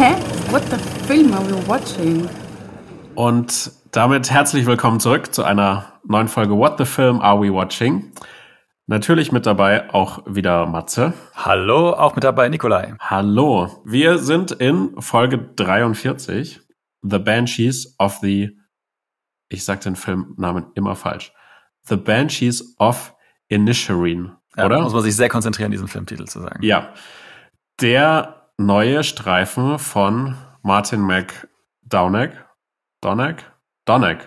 Hä? What the film are we watching? Und damit herzlich willkommen zurück zu einer neuen Folge What the Film Are We Watching? Natürlich mit dabei auch wieder Matze. Hallo, auch mit dabei Nikolai. Hallo. Wir sind in Folge 43, The Banshees of the, ich sag den Filmnamen immer falsch, The Banshees of the... Inisherin, ja, oder? Da muss man sich sehr konzentrieren, diesen Filmtitel zu sagen. Ja. Der neue Streifen von Martin McDonagh. Donagh? Donagh.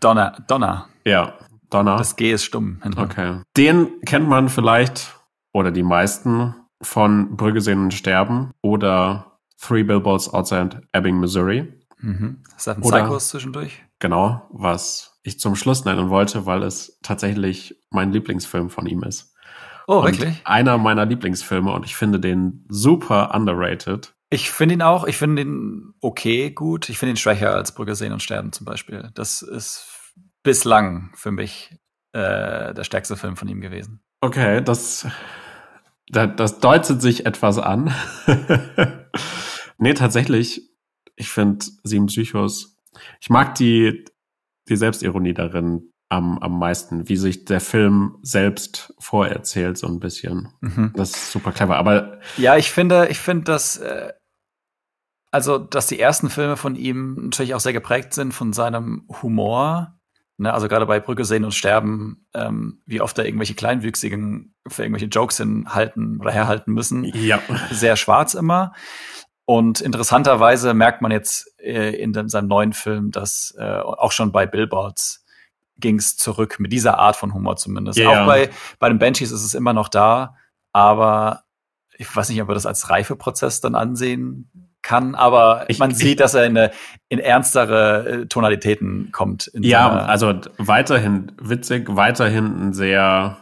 Donner. Donner. Ja, Donner. Das G ist stumm. Hinten. Okay. Den kennt man vielleicht oder die meisten von Brügge sehen und sterben oder Three Billboards Outside Ebbing, Missouri. Mhm. Seven Oder, Psychos zwischendurch. Genau, was ich zum Schluss nennen wollte, weil es tatsächlich mein Lieblingsfilm von ihm ist. Oh, und wirklich? Einer meiner Lieblingsfilme und ich finde den super underrated. Ich finde ihn auch, ich finde ihn okay gut. Ich finde ihn schwächer als Brügge sehen und sterben zum Beispiel. Das ist bislang für mich äh, der stärkste Film von ihm gewesen. Okay, das, das, das deutet sich etwas an. nee, tatsächlich ich finde Sieben Psychos, ich mag die, die Selbstironie darin am, am meisten, wie sich der Film selbst vorerzählt, so ein bisschen. Mhm. Das ist super clever. Aber ja, ich finde, ich finde, dass, äh, also, dass die ersten Filme von ihm natürlich auch sehr geprägt sind von seinem Humor. Ne? also gerade bei Brücke sehen und sterben, ähm, wie oft da irgendwelche Kleinwüchsigen für irgendwelche Jokes hinhalten oder herhalten müssen. Ja. Sehr schwarz immer. Und interessanterweise merkt man jetzt äh, in dem, seinem neuen Film, dass äh, auch schon bei Billboards ging es zurück, mit dieser Art von Humor zumindest. Yeah. Auch bei, bei den Banshees ist es immer noch da, aber ich weiß nicht, ob er das als Reifeprozess dann ansehen kann, aber ich, man sieht, dass er in, eine, in ernstere äh, Tonalitäten kommt. ja, also weiterhin witzig, weiterhin ein sehr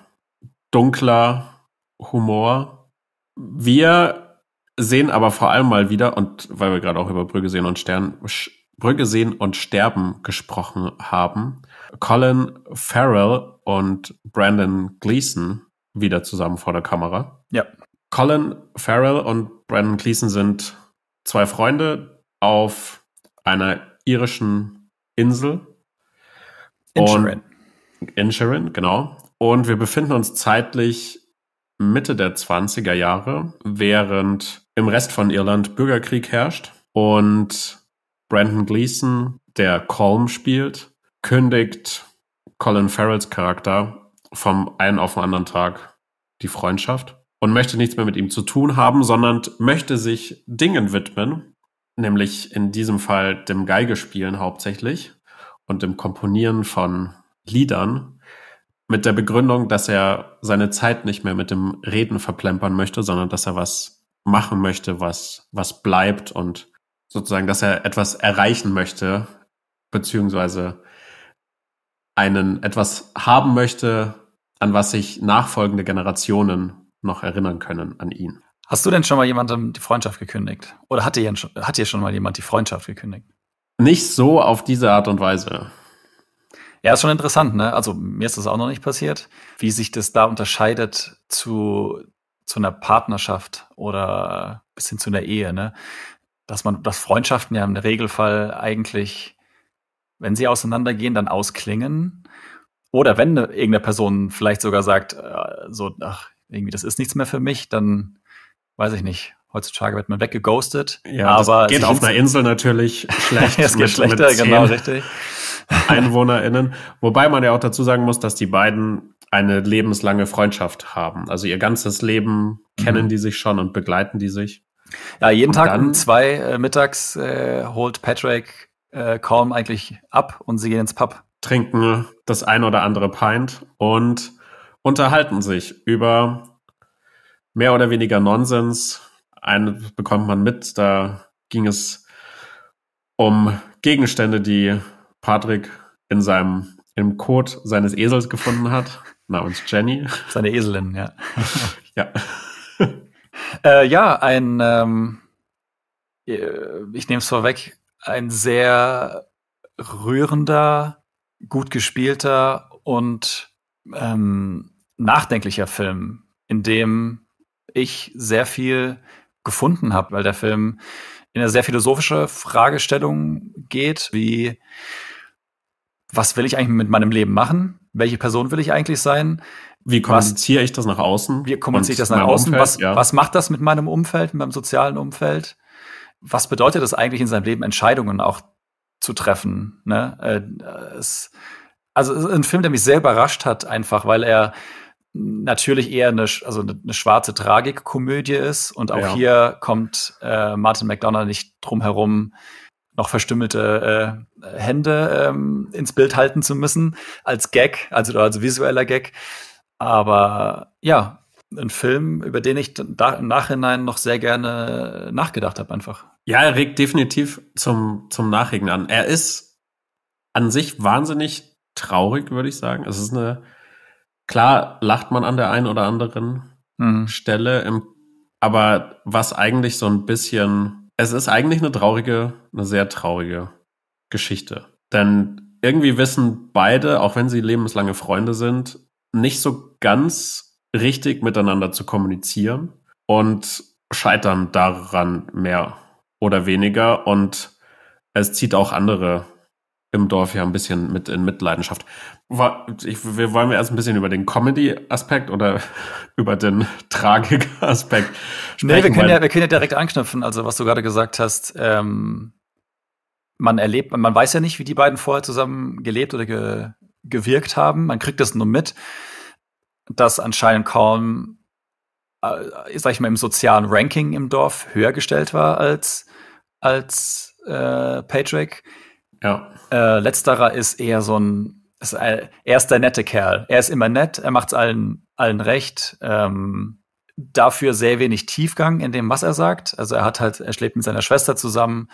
dunkler Humor. Wir sehen aber vor allem mal wieder, und weil wir gerade auch über Brügge sehen und Stern, Brügge sehen und Sterben gesprochen haben, Colin Farrell und Brandon Gleason wieder zusammen vor der Kamera. Ja. Colin Farrell und Brandon Gleason sind zwei Freunde auf einer irischen Insel. Insherin. Insherin, genau. Und wir befinden uns zeitlich Mitte der 20er Jahre, während im Rest von Irland Bürgerkrieg herrscht und Brandon Gleason, der Colm spielt, kündigt Colin Farrells Charakter vom einen auf den anderen Tag die Freundschaft und möchte nichts mehr mit ihm zu tun haben, sondern möchte sich Dingen widmen, nämlich in diesem Fall dem Geigespielen hauptsächlich und dem Komponieren von Liedern mit der Begründung, dass er seine Zeit nicht mehr mit dem Reden verplempern möchte, sondern dass er was machen möchte, was, was bleibt und sozusagen, dass er etwas erreichen möchte, beziehungsweise einen etwas haben möchte, an was sich nachfolgende Generationen noch erinnern können an ihn. Hast du denn schon mal jemandem die Freundschaft gekündigt? Oder hat dir, hat schon mal jemand die Freundschaft gekündigt? Nicht so auf diese Art und Weise. Ja, ist schon interessant, ne? Also mir ist das auch noch nicht passiert, wie sich das da unterscheidet zu, zu einer Partnerschaft oder bis hin zu einer Ehe, ne? Dass man, dass Freundschaften ja im Regelfall eigentlich, wenn sie auseinandergehen, dann ausklingen. Oder wenn irgendeine Person vielleicht sogar sagt, äh, so, ach, irgendwie, das ist nichts mehr für mich, dann weiß ich nicht. Heutzutage wird man weggeghostet. Ja, aber geht auf einer Insel natürlich schlecht. es geht schlechter, genau, richtig. EinwohnerInnen. Wobei man ja auch dazu sagen muss, dass die beiden eine lebenslange Freundschaft haben. Also ihr ganzes Leben kennen mhm. die sich schon und begleiten die sich. Ja, jeden und Tag um zwei äh, mittags äh, holt Patrick äh, Calm eigentlich ab und sie gehen ins Pub. Trinken das ein oder andere Pint und unterhalten sich über mehr oder weniger Nonsens. Einen bekommt man mit, da ging es um Gegenstände, die Patrick in seinem im Kot seines Esels gefunden hat, namens Jenny. Seine Eselin, ja. ja. äh, ja, ein, ähm, äh, ich nehme es vorweg, ein sehr rührender, gut gespielter und ähm, nachdenklicher Film, in dem ich sehr viel gefunden habe, weil der Film in eine sehr philosophische Fragestellung geht, wie was will ich eigentlich mit meinem Leben machen? Welche Person will ich eigentlich sein? Wie kommuniziere was, ich das nach außen? Wie kommuniziere ich das nach außen? Umfeld, was, ja. was macht das mit meinem Umfeld, mit meinem sozialen Umfeld? Was bedeutet das eigentlich in seinem Leben, Entscheidungen auch zu treffen? Ne? Äh, es, also es ist ein Film, der mich sehr überrascht hat, einfach, weil er natürlich eher eine, also eine schwarze Tragikkomödie ist. Und auch ja. hier kommt äh, Martin McDonough nicht drum herum, noch verstümmelte äh, Hände ähm, ins Bild halten zu müssen, als Gag, also, also visueller Gag. Aber ja, ein Film, über den ich da, im Nachhinein noch sehr gerne nachgedacht habe, einfach. Ja, er regt definitiv zum, zum Nachregen an. Er ist an sich wahnsinnig traurig, würde ich sagen. Es ist eine, klar lacht man an der einen oder anderen mhm. Stelle, im, aber was eigentlich so ein bisschen es ist eigentlich eine traurige, eine sehr traurige Geschichte. Denn irgendwie wissen beide, auch wenn sie lebenslange Freunde sind, nicht so ganz richtig miteinander zu kommunizieren und scheitern daran mehr oder weniger. Und es zieht auch andere im Dorf ja ein bisschen mit in Mitleidenschaft. wir wollen wir erst ein bisschen über den Comedy-Aspekt oder über den Tragik-Aspekt sprechen. Nee, wir können, ja, wir können ja direkt anknüpfen, also was du gerade gesagt hast. Ähm, man erlebt, man weiß ja nicht, wie die beiden vorher zusammen gelebt oder ge, gewirkt haben. Man kriegt das nur mit, dass anscheinend kaum, äh, sag ich mal, im sozialen Ranking im Dorf höher gestellt war als, als äh, Patrick. Ja. Äh, letzterer ist eher so ein, ist äh, er ist der nette Kerl. Er ist immer nett, er macht es allen, allen recht. Ähm, dafür sehr wenig Tiefgang in dem, was er sagt. Also er hat halt, er schläft mit seiner Schwester zusammen,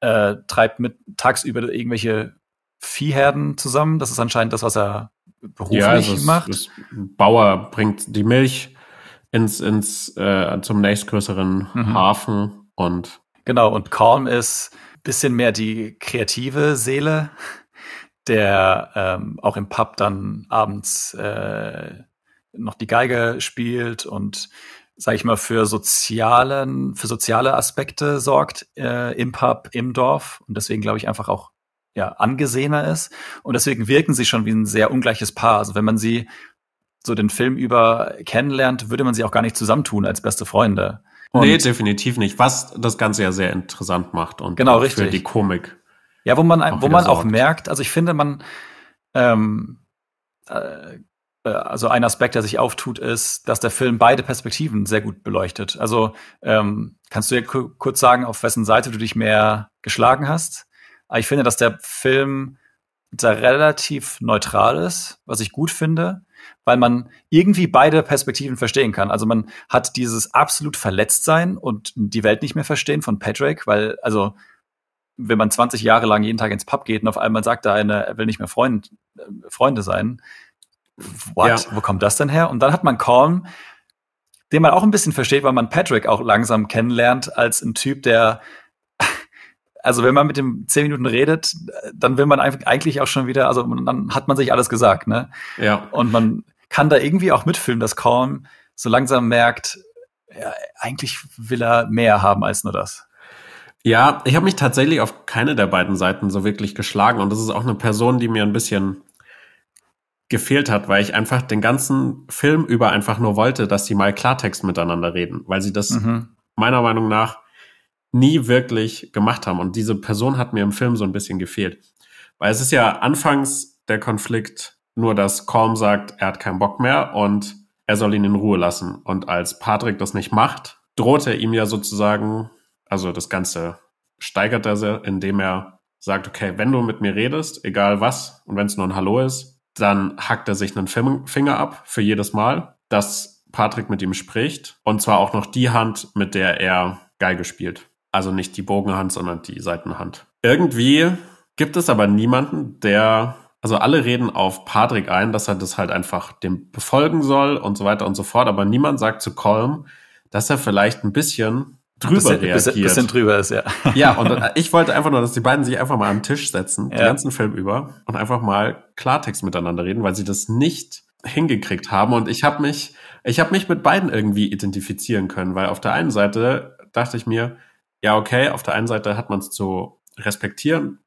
äh, treibt mit tagsüber irgendwelche Viehherden zusammen. Das ist anscheinend das, was er beruflich ja, also es, macht. Es, Bauer bringt die Milch ins, ins äh, zum nächstgrößeren mhm. Hafen und genau und Korn ist bisschen mehr die kreative Seele, der ähm, auch im Pub dann abends äh, noch die Geige spielt und sage ich mal für sozialen für soziale Aspekte sorgt äh, im Pub im Dorf und deswegen glaube ich einfach auch ja angesehener ist und deswegen wirken sie schon wie ein sehr ungleiches Paar also wenn man sie so den Film über kennenlernt würde man sie auch gar nicht zusammentun als beste Freunde und nee, definitiv nicht. Was das Ganze ja sehr interessant macht und genau, richtig. für die Komik. Ja, wo man, auch wo man auch merkt, also ich finde, man, ähm, äh, äh, also ein Aspekt, der sich auftut, ist, dass der Film beide Perspektiven sehr gut beleuchtet. Also ähm, kannst du ja kurz sagen, auf wessen Seite du dich mehr geschlagen hast? Aber ich finde, dass der Film da relativ neutral ist, was ich gut finde, weil man irgendwie beide Perspektiven verstehen kann. Also man hat dieses absolut verletzt sein und die Welt nicht mehr verstehen von Patrick, weil, also, wenn man 20 Jahre lang jeden Tag ins Pub geht und auf einmal sagt da einer, er will nicht mehr Freund, äh, Freunde sein, what? Ja. Wo kommt das denn her? Und dann hat man Calm, den man auch ein bisschen versteht, weil man Patrick auch langsam kennenlernt als ein Typ, der also wenn man mit dem zehn Minuten redet, dann will man eigentlich auch schon wieder, also dann hat man sich alles gesagt, ne? Ja. Und man kann da irgendwie auch mitfilmen, dass Korn so langsam merkt, ja, eigentlich will er mehr haben als nur das. Ja, ich habe mich tatsächlich auf keine der beiden Seiten so wirklich geschlagen und das ist auch eine Person, die mir ein bisschen gefehlt hat, weil ich einfach den ganzen Film über einfach nur wollte, dass sie mal Klartext miteinander reden, weil sie das mhm. meiner Meinung nach nie wirklich gemacht haben. Und diese Person hat mir im Film so ein bisschen gefehlt. Weil es ist ja anfangs der Konflikt nur, dass Calm sagt, er hat keinen Bock mehr und er soll ihn in Ruhe lassen. Und als Patrick das nicht macht, droht er ihm ja sozusagen, also das Ganze steigert er, sehr, indem er sagt, okay, wenn du mit mir redest, egal was, und wenn es nur ein Hallo ist, dann hackt er sich einen Finger ab für jedes Mal, dass Patrick mit ihm spricht. Und zwar auch noch die Hand, mit der er Geige spielt. Also nicht die Bogenhand, sondern die Seitenhand. Irgendwie gibt es aber niemanden, der, also alle reden auf Patrick ein, dass er das halt einfach dem befolgen soll und so weiter und so fort, aber niemand sagt zu Colm, dass er vielleicht ein bisschen drüber bisschen, reagiert. Bisschen, bisschen drüber ist, ja. Ja, und ich wollte einfach nur, dass die beiden sich einfach mal am Tisch setzen, ja. den ganzen Film über, und einfach mal Klartext miteinander reden, weil sie das nicht hingekriegt haben. Und ich habe mich, ich habe mich mit beiden irgendwie identifizieren können, weil auf der einen Seite dachte ich mir, ja, okay, auf der einen Seite hat man es zu respektieren,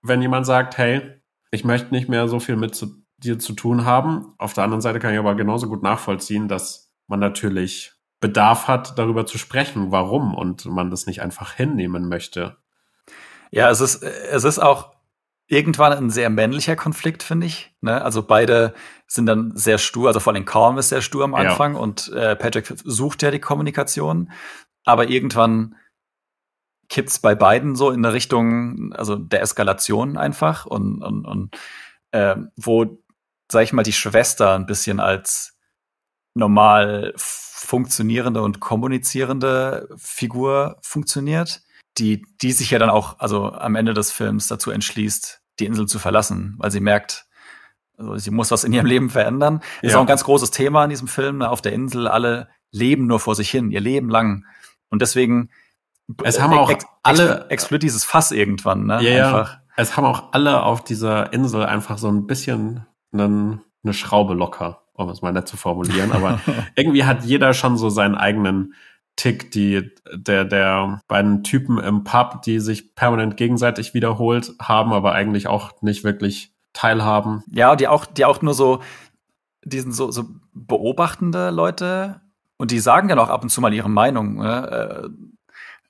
wenn jemand sagt, hey, ich möchte nicht mehr so viel mit zu, dir zu tun haben. Auf der anderen Seite kann ich aber genauso gut nachvollziehen, dass man natürlich Bedarf hat, darüber zu sprechen, warum und man das nicht einfach hinnehmen möchte. Ja, es ist, es ist auch irgendwann ein sehr männlicher Konflikt, finde ich. Ne? Also beide sind dann sehr stur, also vor allem Calm ist sehr stur am Anfang ja. und äh, Patrick sucht ja die Kommunikation. Aber irgendwann Kids bei beiden so in der Richtung, also der Eskalation einfach und, und, und äh, wo, sag ich mal, die Schwester ein bisschen als normal funktionierende und kommunizierende Figur funktioniert, die, die sich ja dann auch, also am Ende des Films dazu entschließt, die Insel zu verlassen, weil sie merkt, also sie muss was in ihrem Leben verändern. Ja. Ist auch ein ganz großes Thema in diesem Film, ne, auf der Insel, alle leben nur vor sich hin, ihr Leben lang. Und deswegen es haben auch alle. Explodiert dieses Fass irgendwann, ne? Ja, yeah, Es haben auch alle auf dieser Insel einfach so ein bisschen einen, eine Schraube locker, um es mal nett zu formulieren. Aber irgendwie hat jeder schon so seinen eigenen Tick, die der, der beiden Typen im Pub, die sich permanent gegenseitig wiederholt haben, aber eigentlich auch nicht wirklich teilhaben. Ja, die auch, die auch nur so, die sind so, so beobachtende Leute und die sagen dann auch ab und zu mal ihre Meinung. Ne? Äh,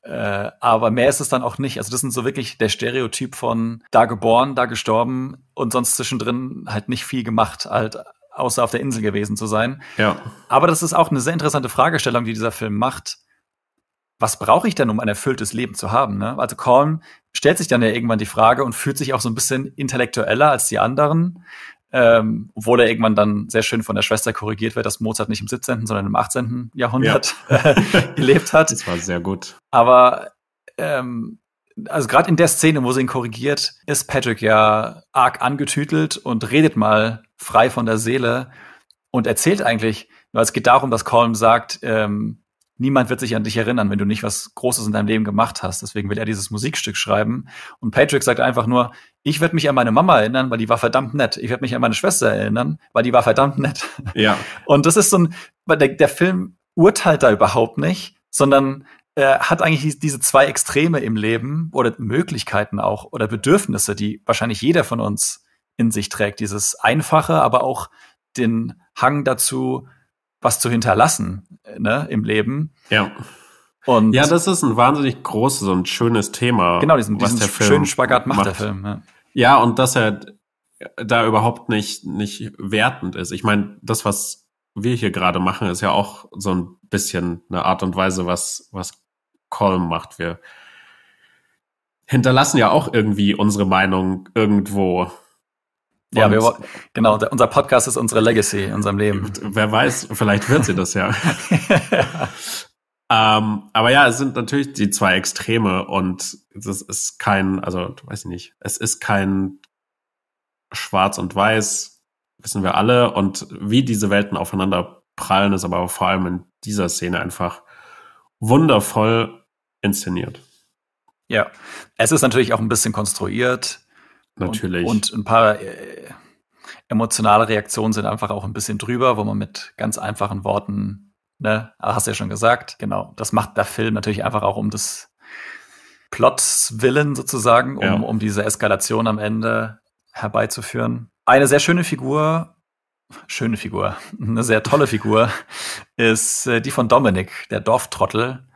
äh, aber mehr ist es dann auch nicht. Also das sind so wirklich der Stereotyp von da geboren, da gestorben und sonst zwischendrin halt nicht viel gemacht, halt außer auf der Insel gewesen zu sein. Ja. Aber das ist auch eine sehr interessante Fragestellung, die dieser Film macht. Was brauche ich denn, um ein erfülltes Leben zu haben? Ne? Also Korn stellt sich dann ja irgendwann die Frage und fühlt sich auch so ein bisschen intellektueller als die anderen ähm, obwohl er irgendwann dann sehr schön von der Schwester korrigiert wird, dass Mozart nicht im 17., sondern im 18. Jahrhundert ja. Äh, gelebt hat. Das war sehr gut. Aber ähm, also gerade in der Szene, wo sie ihn korrigiert, ist Patrick ja arg angetütelt und redet mal frei von der Seele und erzählt eigentlich, weil es geht darum, dass Colm sagt, ähm, niemand wird sich an dich erinnern, wenn du nicht was Großes in deinem Leben gemacht hast. Deswegen will er dieses Musikstück schreiben. Und Patrick sagt einfach nur, ich werde mich an meine Mama erinnern, weil die war verdammt nett. Ich werde mich an meine Schwester erinnern, weil die war verdammt nett. Ja. Und das ist so ein, weil der, der Film urteilt da überhaupt nicht, sondern er äh, hat eigentlich diese zwei Extreme im Leben oder Möglichkeiten auch oder Bedürfnisse, die wahrscheinlich jeder von uns in sich trägt. Dieses Einfache, aber auch den Hang dazu, was zu hinterlassen ne, im Leben. Ja. Und ja, das ist ein wahnsinnig großes und schönes Thema. Genau, diesen, diesen schönen Spagat macht, macht. der Film. Ja. Ja, und dass er da überhaupt nicht, nicht wertend ist. Ich meine, das, was wir hier gerade machen, ist ja auch so ein bisschen eine Art und Weise, was, was Colm macht. Wir hinterlassen ja auch irgendwie unsere Meinung irgendwo. Und ja, wir, genau, unser Podcast ist unsere Legacy in unserem Leben. Wer weiß, vielleicht wird sie das ja. Ähm, aber ja, es sind natürlich die zwei Extreme und es ist kein, also weiß ich nicht, es ist kein Schwarz und Weiß, wissen wir alle. Und wie diese Welten aufeinander prallen, ist aber vor allem in dieser Szene einfach wundervoll inszeniert. Ja, es ist natürlich auch ein bisschen konstruiert. Natürlich. Und, und ein paar äh, emotionale Reaktionen sind einfach auch ein bisschen drüber, wo man mit ganz einfachen Worten ne? Hast du ja schon gesagt, genau. Das macht der Film natürlich einfach auch um das Plots willen sozusagen, um, ja. um diese Eskalation am Ende herbeizuführen. Eine sehr schöne Figur, schöne Figur, eine sehr tolle Figur ist äh, die von Dominik, der Dorftrottel.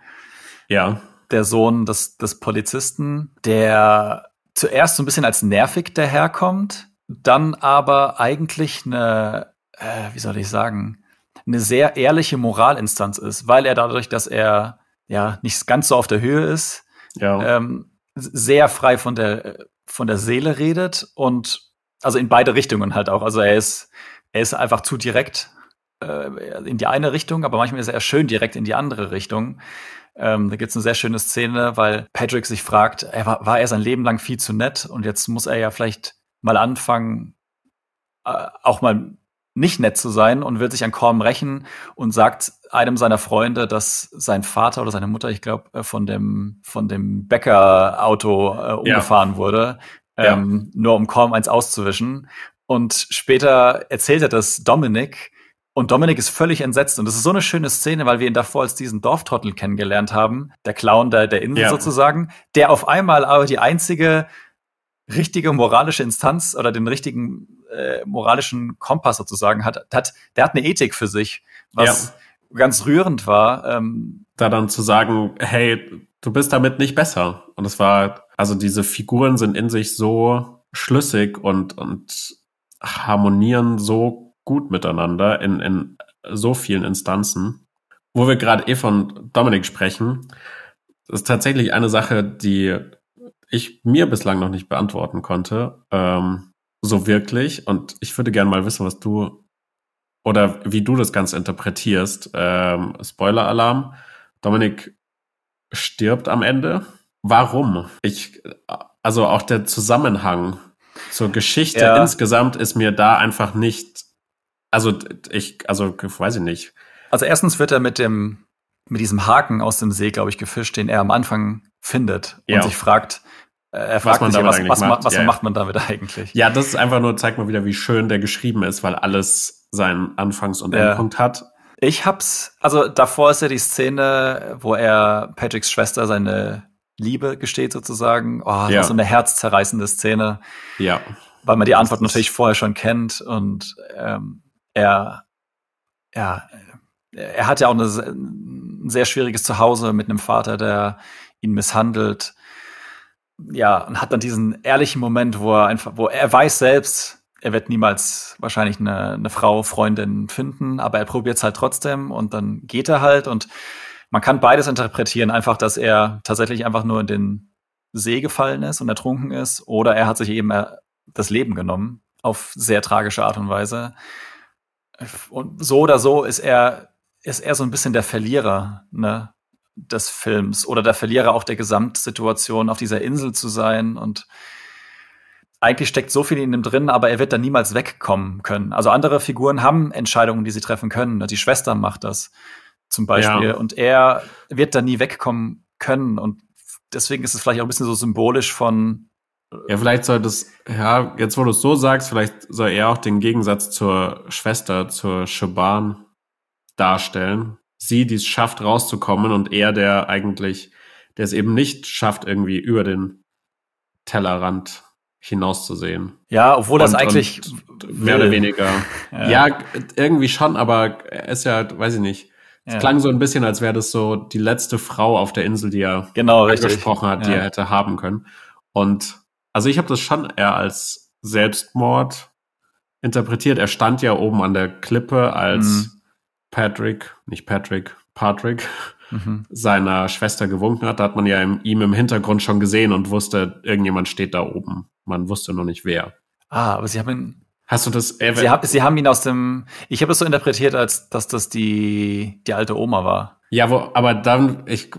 Ja. Der Sohn des, des Polizisten, der zuerst so ein bisschen als nervig daherkommt, dann aber eigentlich eine, äh, wie soll ich sagen, eine sehr ehrliche Moralinstanz ist, weil er dadurch, dass er ja nicht ganz so auf der Höhe ist, ja. ähm, sehr frei von der, von der Seele redet und also in beide Richtungen halt auch. Also er ist, er ist einfach zu direkt äh, in die eine Richtung, aber manchmal ist er schön direkt in die andere Richtung. Ähm, da gibt's eine sehr schöne Szene, weil Patrick sich fragt, er war, war er sein Leben lang viel zu nett und jetzt muss er ja vielleicht mal anfangen, äh, auch mal nicht nett zu sein und will sich an Korm rächen und sagt einem seiner Freunde, dass sein Vater oder seine Mutter, ich glaube, äh, von dem, von dem Bäcker-Auto äh, umgefahren ja. wurde, ähm, ja. nur um Korm eins auszuwischen. Und später erzählt er das Dominik, und Dominik ist völlig entsetzt. Und das ist so eine schöne Szene, weil wir ihn davor als diesen Dorftrottel kennengelernt haben, der Clown der, der Insel ja. sozusagen, der auf einmal aber die einzige richtige moralische Instanz oder den richtigen äh, moralischen Kompass sozusagen hat, hat, der hat eine Ethik für sich, was ja. ganz rührend war. Ähm, da dann zu sagen, hey, du bist damit nicht besser. Und es war, also diese Figuren sind in sich so schlüssig und, und harmonieren so gut miteinander in, in so vielen Instanzen. Wo wir gerade eh von Dominik sprechen, ist tatsächlich eine Sache, die ich mir bislang noch nicht beantworten konnte. Ähm, so wirklich. Und ich würde gerne mal wissen, was du oder wie du das Ganze interpretierst. Ähm, Spoiler-Alarm. Dominik stirbt am Ende. Warum? Ich, also auch der Zusammenhang zur Geschichte ja. insgesamt ist mir da einfach nicht, also ich, also weiß ich nicht. Also erstens wird er mit dem, mit diesem Haken aus dem See, glaube ich, gefischt, den er am Anfang findet und ja. sich fragt, äh, er fragt was man damit was, was, macht. was ja, macht man damit eigentlich? Ja, das ist einfach nur, zeigt mal wieder, wie schön der geschrieben ist, weil alles seinen Anfangs- und ja. Endpunkt hat. Ich hab's, also davor ist ja die Szene, wo er Patricks Schwester seine Liebe gesteht sozusagen. Oh, ja. so eine herzzerreißende Szene. Ja. Weil man die Antwort natürlich vorher schon kennt und ähm, er, ja, er hat ja auch eine, ein sehr schwieriges Zuhause mit einem Vater, der ihn misshandelt ja, und hat dann diesen ehrlichen Moment, wo er einfach, wo er weiß selbst, er wird niemals wahrscheinlich eine, eine Frau, Freundin finden, aber er probiert es halt trotzdem und dann geht er halt und man kann beides interpretieren, einfach, dass er tatsächlich einfach nur in den See gefallen ist und ertrunken ist oder er hat sich eben äh, das Leben genommen auf sehr tragische Art und Weise. Und so oder so ist er, ist er so ein bisschen der Verlierer, ne? des Films oder der Verlierer auch der Gesamtsituation auf dieser Insel zu sein und eigentlich steckt so viel in ihm drin, aber er wird da niemals wegkommen können. Also andere Figuren haben Entscheidungen, die sie treffen können. Ne, die Schwester macht das zum Beispiel ja. und er wird da nie wegkommen können und deswegen ist es vielleicht auch ein bisschen so symbolisch von äh, ja, vielleicht soll das, ja, jetzt wo du es so sagst, vielleicht soll er auch den Gegensatz zur Schwester, zur Shaban darstellen sie, die es schafft, rauszukommen und er, der eigentlich, der es eben nicht schafft, irgendwie über den Tellerrand hinauszusehen. Ja, obwohl das und, eigentlich und mehr oder weniger. ja. ja. irgendwie schon, aber es ist ja, halt, weiß ich nicht. Es ja. klang so ein bisschen, als wäre das so die letzte Frau auf der Insel, die er genau, angesprochen hat, die ja. er hätte haben können. Und also ich habe das schon eher als Selbstmord interpretiert. Er stand ja oben an der Klippe als mhm. Patrick, nicht Patrick, Patrick, mhm. seiner Schwester gewunken hat. Da hat man ja im, ihm im Hintergrund schon gesehen und wusste, irgendjemand steht da oben. Man wusste nur nicht wer. Ah, aber sie haben ihn. Hast du das? Äh, sie, hab, sie haben ihn aus dem. Ich habe es so interpretiert, als dass das die die alte Oma war. Ja, wo, aber dann ich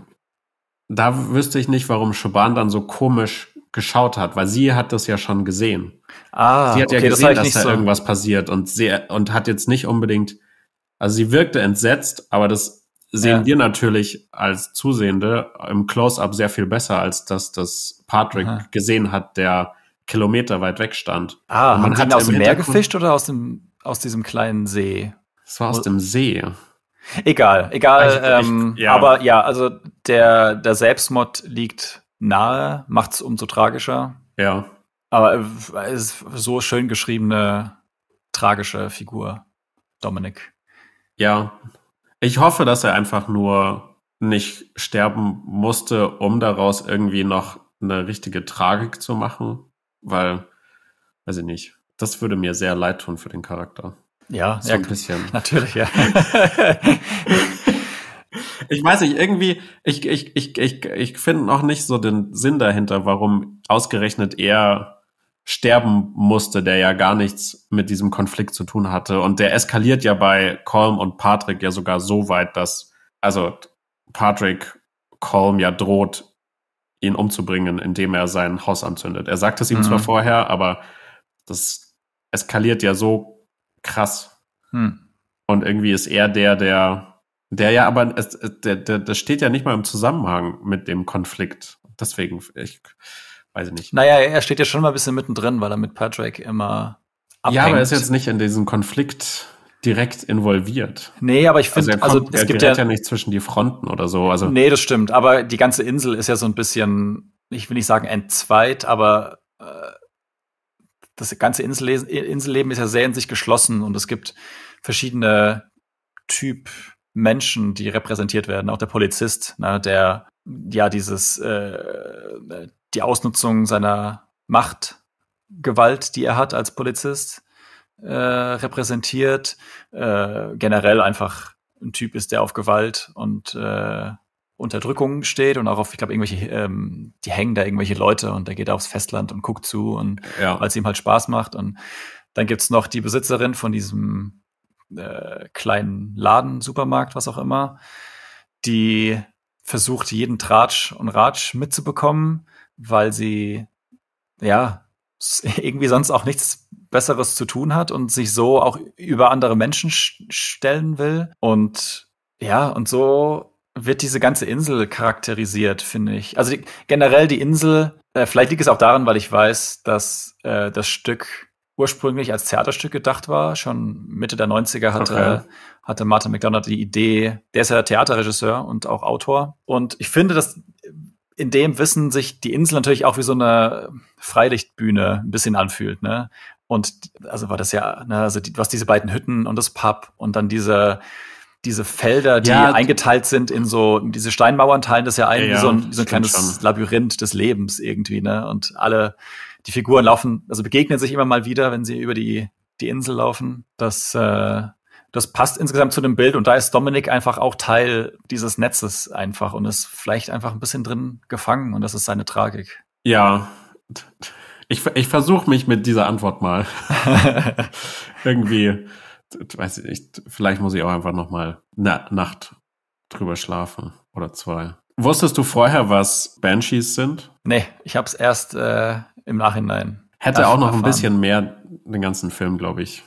da wüsste ich nicht, warum Schoban dann so komisch geschaut hat, weil sie hat das ja schon gesehen. Ah, sie hat ja gesehen, das dass da so. irgendwas passiert und sie und hat jetzt nicht unbedingt also sie wirkte entsetzt, aber das sehen ja. wir natürlich als Zusehende im Close-up sehr viel besser, als dass das Patrick Aha. gesehen hat, der Kilometer weit weg stand. Ah, man haben hat aus dem Meer gefischt oder aus, dem, aus diesem kleinen See? Es war aus dem See. Egal, egal. Also, ähm, ich, ja. Aber ja, also der, der Selbstmord liegt nahe, macht es umso tragischer. Ja. Aber äh, es ist so schön geschriebene, tragische Figur, Dominik. Ja, ich hoffe, dass er einfach nur nicht sterben musste, um daraus irgendwie noch eine richtige Tragik zu machen, weil, weiß ich nicht, das würde mir sehr leid tun für den Charakter. Ja, so ein bisschen. Natürlich, ja. ich weiß nicht, irgendwie, ich, ich, ich, ich, ich finde noch nicht so den Sinn dahinter, warum ausgerechnet er sterben musste, der ja gar nichts mit diesem Konflikt zu tun hatte. Und der eskaliert ja bei Colm und Patrick ja sogar so weit, dass, also Patrick Colm ja droht, ihn umzubringen, indem er sein Haus anzündet. Er sagt es ihm mhm. zwar vorher, aber das eskaliert ja so krass. Mhm. Und irgendwie ist er der, der, der ja aber, es, der, der, das steht ja nicht mal im Zusammenhang mit dem Konflikt. Deswegen, ich, Weiß ich nicht. Naja, er steht ja schon mal ein bisschen mittendrin, weil er mit Patrick immer abhängt. Ja, aber er ist jetzt nicht in diesem Konflikt direkt involviert. Nee, aber ich finde, also, also, es gibt ja, ja nicht zwischen die Fronten oder so. Also nee, das stimmt. Aber die ganze Insel ist ja so ein bisschen, ich will nicht sagen entzweit, aber äh, das ganze Insel Inselleben ist ja sehr in sich geschlossen und es gibt verschiedene Typ Menschen, die repräsentiert werden. Auch der Polizist, ne, der ja dieses äh, die Ausnutzung seiner Macht, Gewalt, die er hat als Polizist, äh, repräsentiert. Äh, generell einfach ein Typ ist, der auf Gewalt und äh, Unterdrückung steht und auch auf, ich glaube, irgendwelche, ähm, die hängen da irgendwelche Leute und der geht aufs Festland und guckt zu und ja. weil es ihm halt Spaß macht. Und dann gibt's noch die Besitzerin von diesem äh, kleinen Laden, Supermarkt, was auch immer, die versucht, jeden Tratsch und Ratsch mitzubekommen weil sie ja irgendwie sonst auch nichts Besseres zu tun hat und sich so auch über andere Menschen stellen will. Und ja, und so wird diese ganze Insel charakterisiert, finde ich. Also die, generell die Insel, äh, vielleicht liegt es auch daran, weil ich weiß, dass äh, das Stück ursprünglich als Theaterstück gedacht war. Schon Mitte der 90er hatte, okay. hatte Martin McDonald die Idee, der ist ja Theaterregisseur und auch Autor. Und ich finde, dass in dem Wissen sich die Insel natürlich auch wie so eine Freilichtbühne ein bisschen anfühlt, ne? Und also war das ja, ne, also die, was diese beiden Hütten und das Pub und dann diese diese Felder, die ja, eingeteilt sind in so diese Steinmauern teilen das ja ein ja, wie so ein, wie so ein kleines schon. Labyrinth des Lebens irgendwie, ne? Und alle die Figuren laufen, also begegnen sich immer mal wieder, wenn sie über die die Insel laufen. Das äh, das passt insgesamt zu dem Bild und da ist Dominik einfach auch Teil dieses Netzes einfach und ist vielleicht einfach ein bisschen drin gefangen und das ist seine Tragik. Ja. Ich, ich versuche mich mit dieser Antwort mal. Irgendwie, weiß ich, vielleicht muss ich auch einfach nochmal eine Nacht drüber schlafen oder zwei. Wusstest du vorher, was Banshees sind? Nee, ich habe es erst äh, im Nachhinein. Hätte auch noch erfahren. ein bisschen mehr den ganzen Film, glaube ich,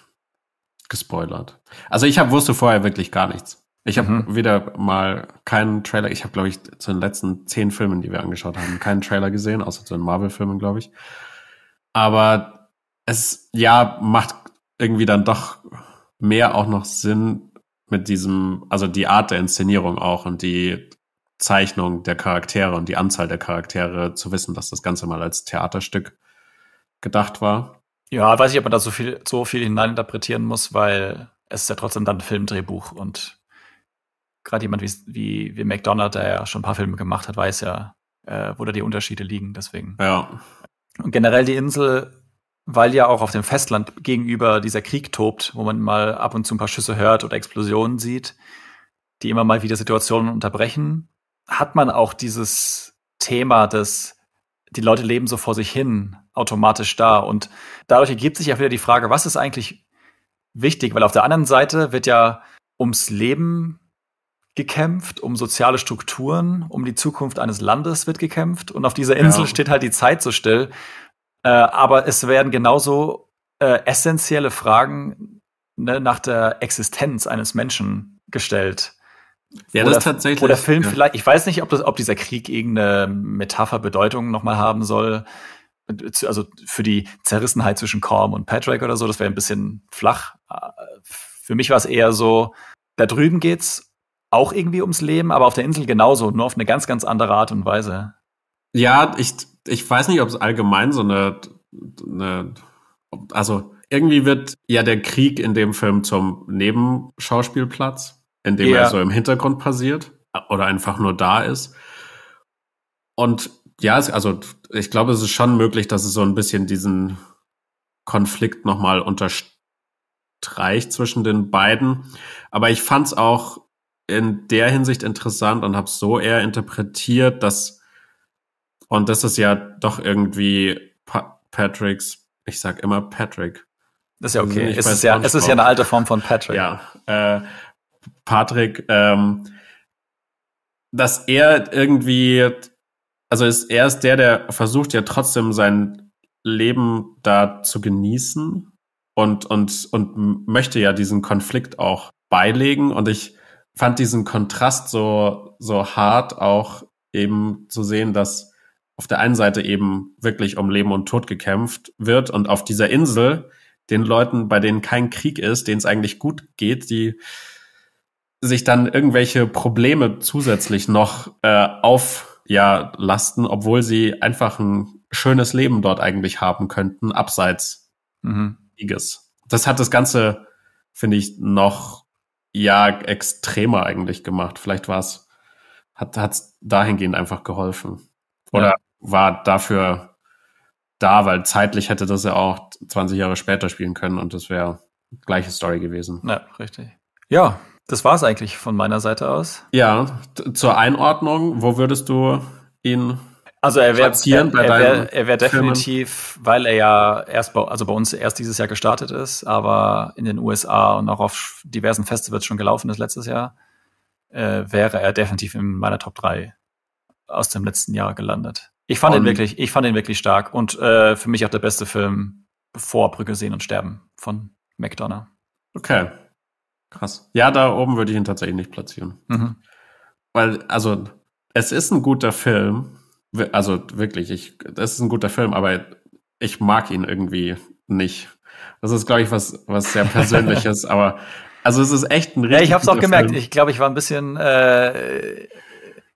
gespoilert. Also ich hab, wusste vorher wirklich gar nichts. Ich habe mhm. weder mal keinen Trailer, ich habe, glaube ich, zu den letzten zehn Filmen, die wir angeschaut haben, keinen Trailer gesehen, außer zu den Marvel-Filmen, glaube ich. Aber es, ja, macht irgendwie dann doch mehr auch noch Sinn mit diesem, also die Art der Inszenierung auch und die Zeichnung der Charaktere und die Anzahl der Charaktere zu wissen, dass das Ganze mal als Theaterstück gedacht war. Ja, weiß ich, ob man da so viel, so viel hineininterpretieren muss, weil es ist ja trotzdem dann ein Filmdrehbuch und gerade jemand wie, wie, wie McDonald, der ja schon ein paar Filme gemacht hat, weiß ja, äh, wo da die Unterschiede liegen, deswegen. Ja. Und generell die Insel, weil ja auch auf dem Festland gegenüber dieser Krieg tobt, wo man mal ab und zu ein paar Schüsse hört oder Explosionen sieht, die immer mal wieder Situationen unterbrechen, hat man auch dieses Thema des die Leute leben so vor sich hin automatisch da. Und dadurch ergibt sich ja wieder die Frage, was ist eigentlich wichtig? Weil auf der anderen Seite wird ja ums Leben gekämpft, um soziale Strukturen, um die Zukunft eines Landes wird gekämpft. Und auf dieser Insel ja. steht halt die Zeit so still. Äh, aber es werden genauso äh, essentielle Fragen ne, nach der Existenz eines Menschen gestellt. Ja, das tatsächlich. Oder Film ja. vielleicht, ich weiß nicht, ob, das, ob dieser Krieg irgendeine Metapherbedeutung nochmal haben soll. Also für die Zerrissenheit zwischen Korm und Patrick oder so, das wäre ein bisschen flach. Für mich war es eher so, da drüben geht's auch irgendwie ums Leben, aber auf der Insel genauso, nur auf eine ganz, ganz andere Art und Weise. Ja, ich, ich weiß nicht, ob es allgemein so eine, eine also irgendwie wird ja der Krieg in dem Film zum Nebenschauspielplatz indem ja. er so im Hintergrund passiert oder einfach nur da ist. Und ja, es, also ich glaube, es ist schon möglich, dass es so ein bisschen diesen Konflikt nochmal unterstreicht zwischen den beiden. Aber ich fand es auch in der Hinsicht interessant und habe es so eher interpretiert, dass, und das ist ja doch irgendwie pa Patricks, ich sag immer Patrick. Das ist ja okay. es, ist ja, es ist ja eine alte Form von Patrick. Ja, äh, Patrick, ähm, dass er irgendwie, also ist, er ist der, der versucht ja trotzdem sein Leben da zu genießen und, und, und möchte ja diesen Konflikt auch beilegen. Und ich fand diesen Kontrast so, so hart auch eben zu sehen, dass auf der einen Seite eben wirklich um Leben und Tod gekämpft wird und auf dieser Insel den Leuten, bei denen kein Krieg ist, denen es eigentlich gut geht, die sich dann irgendwelche Probleme zusätzlich noch äh, auf ja lasten, obwohl sie einfach ein schönes Leben dort eigentlich haben könnten abseits mhm. Krieges. Das hat das Ganze finde ich noch ja extremer eigentlich gemacht. Vielleicht war es hat hat's dahingehend einfach geholfen oder ja. war dafür da, weil zeitlich hätte das ja auch 20 Jahre später spielen können und das wäre gleiche Story gewesen. Ja, richtig. Ja, das war es eigentlich von meiner Seite aus. Ja, zur Einordnung, wo würdest du ihn also er wäre er, er, wär, er wär definitiv, weil er ja erst bei, also bei uns erst dieses Jahr gestartet ist, aber in den USA und auch auf diversen Festivals schon gelaufen ist letztes Jahr, äh, wäre er definitiv in meiner Top 3 aus dem letzten Jahr gelandet. Ich fand ihn wirklich, ich fand ihn wirklich stark und äh, für mich auch der beste Film vor Brücke sehen und sterben von McDonough. Okay. Krass. Ja, da oben würde ich ihn tatsächlich nicht platzieren. Mhm. Weil, also, es ist ein guter Film. Also wirklich, ich, es ist ein guter Film, aber ich mag ihn irgendwie nicht. Das ist, glaube ich, was, was sehr Persönliches, aber also es ist echt ein richtig. Ja, ich habe es auch gemerkt. Film. Ich glaube, ich war ein bisschen. Äh,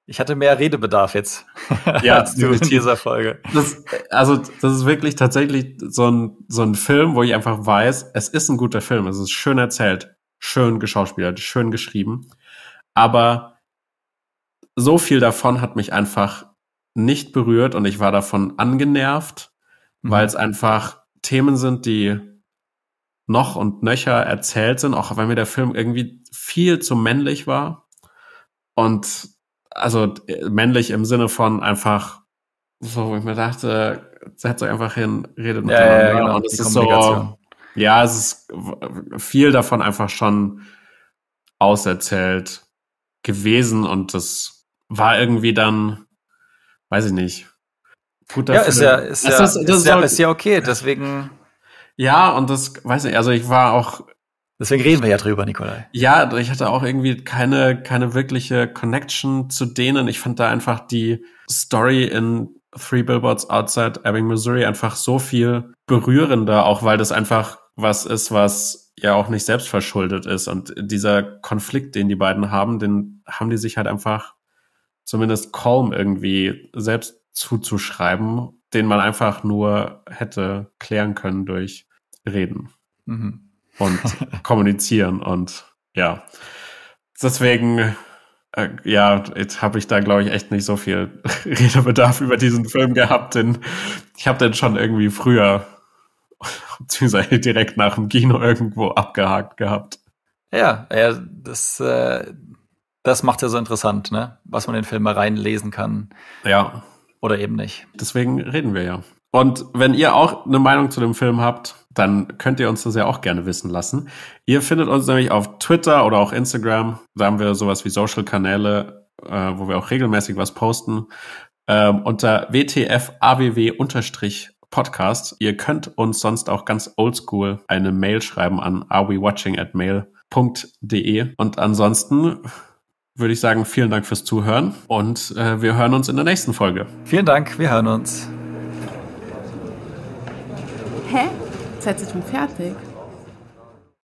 ich hatte mehr Redebedarf jetzt ja, als du mit dieser Folge. Das, also das ist wirklich tatsächlich so ein, so ein Film, wo ich einfach weiß, es ist ein guter Film, es ist schön erzählt schön geschauspielert, schön geschrieben. Aber so viel davon hat mich einfach nicht berührt und ich war davon angenervt, mhm. weil es einfach Themen sind, die noch und nöcher erzählt sind, auch wenn mir der Film irgendwie viel zu männlich war. Und also männlich im Sinne von einfach so, wo ich mir dachte, setzt euch einfach hin, redet miteinander. Ja, ja, genau. Und es ist so, ja, es ist viel davon einfach schon auserzählt gewesen und das war irgendwie dann, weiß ich nicht. Gut ja, ist ja, ist, das, ja, das, ist, das ja, ist ja okay, deswegen. Ja, und das, weiß ich, also ich war auch. Deswegen reden wir ja drüber, Nikolai. Ja, ich hatte auch irgendwie keine, keine wirkliche Connection zu denen. Ich fand da einfach die Story in Three Billboards Outside Ebbing, Missouri einfach so viel berührender, auch weil das einfach was ist, was ja auch nicht selbst verschuldet ist. Und dieser Konflikt, den die beiden haben, den haben die sich halt einfach zumindest kaum irgendwie selbst zuzuschreiben, den man einfach nur hätte klären können durch Reden mhm. und Kommunizieren und ja. Deswegen, äh, Ja, jetzt habe ich da, glaube ich, echt nicht so viel Redebedarf über diesen Film gehabt, denn ich habe den schon irgendwie früher beziehungsweise direkt nach dem Kino irgendwo abgehakt gehabt. Ja, ja, das, äh, das macht ja so interessant, ne? Was man in Filme reinlesen kann. Ja. Oder eben nicht. Deswegen reden wir ja. Und wenn ihr auch eine Meinung zu dem Film habt, dann könnt ihr uns das ja auch gerne wissen lassen. Ihr findet uns nämlich auf Twitter oder auch Instagram. Da haben wir sowas wie Social-Kanäle, äh, wo wir auch regelmäßig was posten. Ähm, unter WTFAWW Podcast. Ihr könnt uns sonst auch ganz oldschool eine Mail schreiben an arewatching@mail.de und ansonsten würde ich sagen, vielen Dank fürs Zuhören und äh, wir hören uns in der nächsten Folge. Vielen Dank, wir hören uns. Hä? Seid ihr schon fertig?